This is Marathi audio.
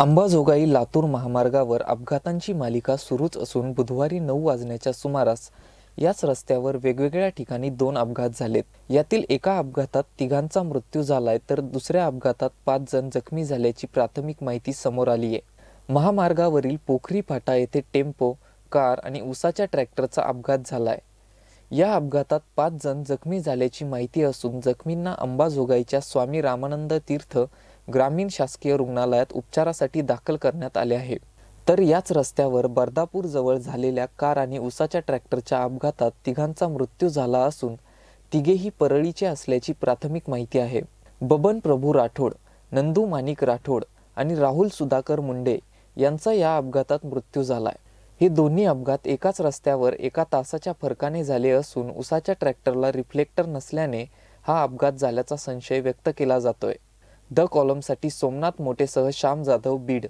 अंबाजोगाई लातूर महामार्गावर अपघातांची मालिका सुरूच असून बुधवारी नऊ वाजण्याच्या सुमारास याच रस्त्यावर वेगवेगळ्या ठिकाणी दोन अपघात झालेत यातील एका अपघातात तिघांचा मृत्यू झालाय तर दुसऱ्या अपघातात पाच जण जखमी झाल्याची प्राथमिक माहिती समोर आली आहे महामार्गावरील पोखरी फाटा येथे टेम्पो कार आणि उसाच्या ट्रॅक्टरचा अपघात झालाय या अपघातात पाच जण जखमी झाल्याची माहिती असून जखमींना अंबाजोगाईच्या स्वामी रामानंद तीर्थ ग्रामीण शासकीय रुग्णालयात उपचारासाठी दाखल करण्यात आले आहे तर याच रस्त्यावर बर्दापूर जवळ झालेल्या कार आणि उसाच्या ट्रॅक्टरच्या अपघातात तिघांचा मृत्यू झाला असून तिघेही परळीचे असल्याची प्राथमिक माहिती आहे बबन प्रभू राठोड नंदू माणिक राठोड आणि राहुल सुधाकर मुंडे यांचा या अपघातात मृत्यू झालाय हे दोन्ही अपघात एकाच रस्त्यावर एका तासाच्या फरकाने झाले असून उसाच्या ट्रॅक्टरला रिफ्लेक्टर नसल्याने हा अपघात झाल्याचा संशय व्यक्त केला जातोय द कॉलमसाठी सोमनाथ मोटेसह श्याम जाधव बीड